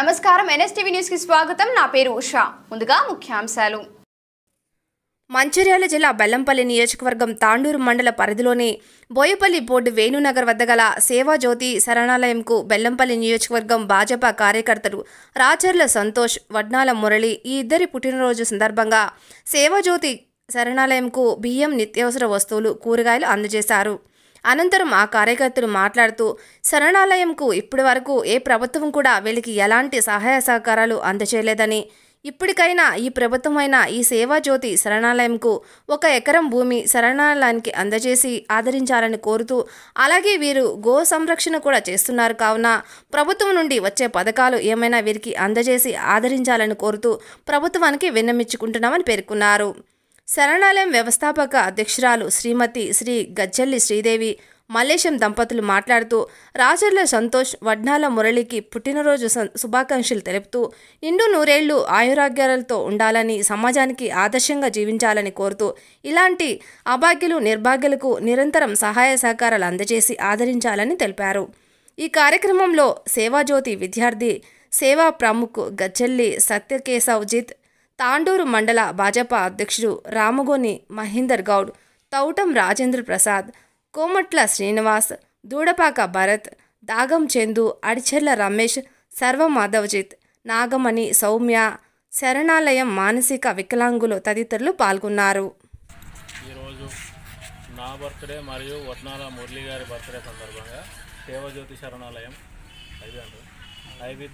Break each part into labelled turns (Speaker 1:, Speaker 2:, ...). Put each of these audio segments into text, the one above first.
Speaker 1: నమస్కారం ఎన్ఎస్టీవీ న్యూస్కి స్వాగతం నా పేరు ఉషా ముందుగా ముఖ్యాంశాలు మంచిర్యాల జిల్లా బెల్లంపల్లి నియోజకవర్గం తాండూరు మండల పరిధిలోని బోయపల్లి బోర్డు వేణునగర్ వద్ద గల సేవాజ్యోతి శరణాలయంకు బెల్లంపల్లి నియోజకవర్గం భాజపా కార్యకర్తలు రాచర్ల సంతోష్ వడ్నాల మురళి ఈ ఇద్దరి పుట్టినరోజు సందర్భంగా సేవాజ్యోతి శరణాలయంకు బియ్యం నిత్యావసర వస్తువులు కూరగాయలు అందజేశారు అనంతరం ఆ కార్యకర్తలు మాట్లాడుతూ శరణాలయంకు ఇప్పటి వరకు ఏ ప్రభుత్వం కూడా వీళ్ళకి ఎలాంటి సహాయ సహకారాలు అందచేయలేదని ఇప్పటికైనా ఈ ప్రభుత్వమైన ఈ సేవా జ్యోతి శరణాలయంకు ఒక ఎకరం భూమి శరణాలయానికి అందజేసి ఆదరించాలని కోరుతూ అలాగే వీరు గో సంరక్షణ కూడా చేస్తున్నారు కావున ప్రభుత్వం నుండి వచ్చే పథకాలు ఏమైనా వీరికి అందజేసి ఆదరించాలని కోరుతూ ప్రభుత్వానికి విన్నమించుకుంటున్నామని పేర్కొన్నారు శరణాలయం వ్యవస్థాపక అధ్యక్షురాలు శ్రీమతి శ్రీ గజ్జల్లి శ్రీదేవి మల్లేశం దంపతులు మాట్లాడుతూ రాజర్ల సంతోష్ వడ్నాల మురళికి పుట్టినరోజు శుభాకాంక్షలు తెలుపుతూ నిండు నూరేళ్లు ఆయురాగ్యాలతో ఉండాలని సమాజానికి ఆదర్శంగా జీవించాలని కోరుతూ ఇలాంటి అభాగ్యులు నిర్భాగ్యులకు నిరంతరం సహాయ సహకారాలు అందజేసి ఆదరించాలని తెలిపారు ఈ కార్యక్రమంలో సేవాజ్యోతి విద్యార్థి సేవా ప్రముఖ్ గజ్జల్లి సత్యకేశవ్ జిత్ తాండూరు మండల భాజపా అధ్యక్షుడు రామగోని మహేందర్ గౌడ్ తౌటం రాజేంద్ర ప్రసాద్ కోమట్ల శ్రీనివాస్ దూడపాక భరత్ దాగం చందు అడిచెర్ల రమేష్ సర్వ మాధవజిత్ నాగమణి సౌమ్య శరణాలయం మానసిక వికలాంగులు తదితరులు పాల్గొన్నారు
Speaker 2: ఈరోజు నా బర్త్డే మరియు వట్నాల మురళి గారి బర్త్డే సందర్భంగా దేవజ్యోతి శరణాలయం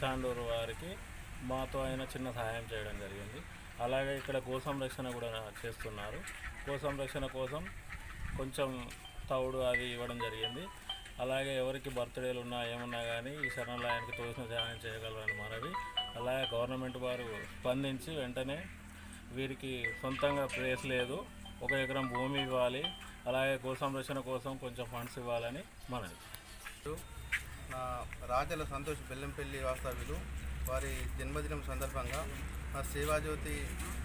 Speaker 2: తాండూరు వారికి మాతో ఆయన చిన్న సహాయం చేయడం జరిగింది అలాగే ఇక్కడ గో సంరక్షణ కూడా చేస్తున్నారు గో సంరక్షణ కోసం కొంచెం తవుడు అది ఇవ్వడం జరిగింది అలాగే ఎవరికి బర్త్డేలు ఉన్నా ఏమున్నా కానీ ఈ శరణాలయానికి తోసిన సహాయం చేయగలరని మనవి అలాగే గవర్నమెంట్ వారు స్పందించి వెంటనే వీరికి సొంతంగా ప్లేస్ లేదు ఒక ఎకరం భూమి ఇవ్వాలి అలాగే గో సంరక్షణ కోసం కొంచెం ఫండ్స్ ఇవ్వాలని మనవి నా రాజల సంతోష్ బెల్లంపల్లి వాస్తవ్యులు వారి జన్మదినం సందర్భంగా మా శివాజ్యోతి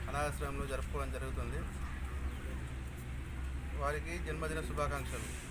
Speaker 2: అనాథాశ్రమంలో జరుపుకోవడం జరుగుతుంది వారికి జన్మదిన శుభాకాంక్షలు